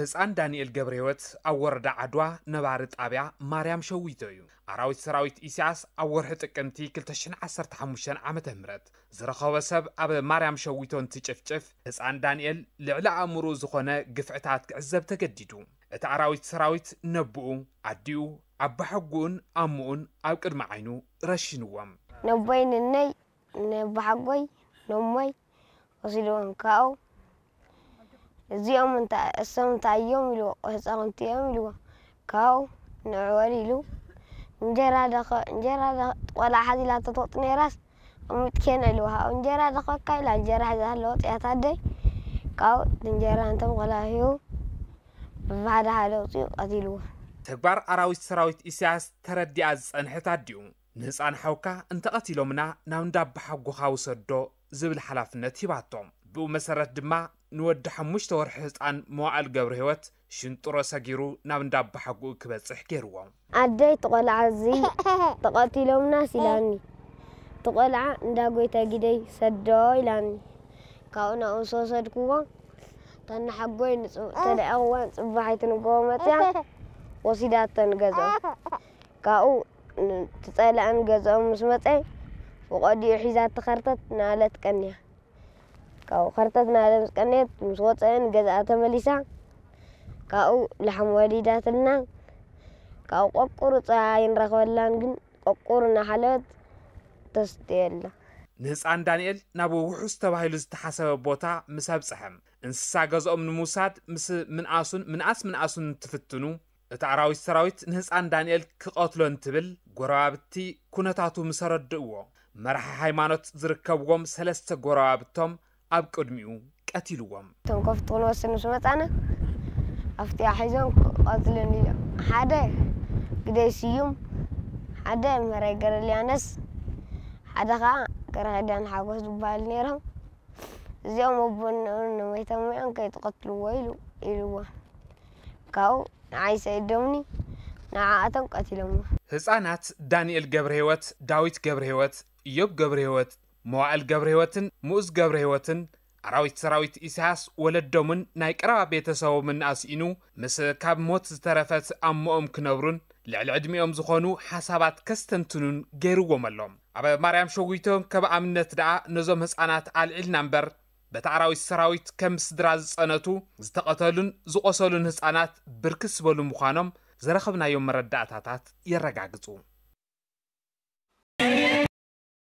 ህፃን ዳንኤል ገብረ ህይወት ኣብ ወረዳ ዓድዋ ነባሪ ጣብያ ማርያም ሸዊቶ እዩ ኣራዊት ሰራዊት ኢሳያስ ኣብ ወርሒ ጥቅምቲ 215 ዓ ም ዝረኸበ ሰብ ኣብ ማርያም ሸዊቶ እንትጭፍጭፍ ህፃን ዳንኤል ልዕሊ ኣእምሩ ዝኾነ ግፍዕታት ክዕዘብ ተገዲዱ እቲ ኣራዊት ሰራዊት ነብኡ ኣዲኡ ኣባሓጉኡን ኣምኡን ኣብ ቅድሚ ዓይኑ ረሽንዎም ነቦይ ንነይ ነባሓጎይ ነሞይ ወሲድዎም ካኡ እዚኦም እሶም እንታይ እዮም ኢልዎ ህፃውንቲ እዮም ኢልዎ ካብኡ ንዕወል ኢሉ እንጀራ እንጀራ ቆልዓ ሓዚላቶ ትወጥ ነይራስ ኣሙጥኬን ኢልዋ ኣብኡ እንጀራ ደኸካ ኢላ እንጀራ ሒዛ ኣለዎ ፅያታ ደይ ካብኡ እንጀራ እንቶም ቆልዓ ሂቡ ብባሕደ ሓደ ውፅኡ ቀቲልዎ ተግባር ኣራዊት ሰራዊት እስያስ ተረዲኣ ዝፀንሐታ ድዩ ንህፃን ሓውካ እንተቐቲሎምና ናብ እንዳባሓጎኻ ውሰዶ ዝብል ሓላፍነት ሂባቶም ብኡ መሰረት ድማ ንወዲ ሓሙሽተ ወርሒ ህፃን መዋዕል ገብሪ ህይወት ሽንጥሮ ሰጊሩ ናብ እንዳባሓጉኡ ክበፅሕ ገይርዎም ኣደይ ተቆልዓ እዚ ተቐቲሎምናስ ኢላኒ ተቆልዓ እንዳ ጎይታ ግደይ ሰዶ ኢላኒ ካብኡ ናብኡ ሰወሰድክዎ ተናሓጎይ ተደኣዋን ፅባሒት ንግቦ መፅያ ወሲዳቶ ንገዝኦም ካብኡ ትፀላእን ገዝኦም ምስ መፀ ብቆዲኡ ሒዛ ተኸርተት ንኣለት ቀኒያ ካብኡ ኸርተት ናይ ለምፅቀኔት ምስ ወፀአን ገዛኣ ተመሊሳ ካብኡ ላሕሚ ወሊዳትልና ካብኡ ቆቁር ፀባ ይንረክበላን ግን ቆቁር እናሓለበት ተስትየላ ንህፃን ዳንኤል ናብ ውሑስ ተባሂሉ ዝተሓሰበ ቦታ ምስ ኣብፅሐም እንስሳ ገዝኦም ንምውሳድ ምስ ምንኣሱን ምንኣስ ምንኣሱን እንትፍትኑ እቲ ኣራዊት ሰራዊት ንህፃን ዳንኤል ክቐትሎ እንትብል ጎረባብቲ ኩነታቱ ምስ ረድእዎ መራሒ ሃይማኖት ዝርከብዎም ሰለስተ ጎረባብቶም أب قدميو قتلوام توقف طول وسن سمطانا افتي حيزون قتلني حدا قدي سيوم حدا مريغر لي انس حدا كا كر هدان حاجه زبال نيرهم زيوم بن نويتهم ان كي تقتلوا ويلو ايلو كاو عايز يدومني نعاتهم قتلهم هصانات دانيال جبرهوت داويت جبرهوت يوب جبرهوت መዋዕል ገብረ ህይወትን ምኡዝ ገብረ ህይወትን ኣራዊት ሰራዊት እስያስ ወለዶምን ናይ ቀረባ ቤተሰቦምን ኣስኢኑ ምስ ካብ ሞት ዝተረፈት ኣሞኦም ክነብሩን ልዕሊ ዕድሚኦም ዝኾኑ ሓሳባት ከስተንትኑን ገይርዎም ኣሎም ኣብ ማርያም ሸጉይቶም ከም ኣምነት ደኣ ነዞም ህፃናት ኣልዒልና እምበር በቲ ኣራዊት ሰራዊት ከም ስድራ ዝፀነቱ ዝተቐተሉን ዝቆሰሉን ህፃናት ብርክስ ዝበሉ ምዃኖም ዘረኸብናዮም መረዳእታታት የረጋግፁ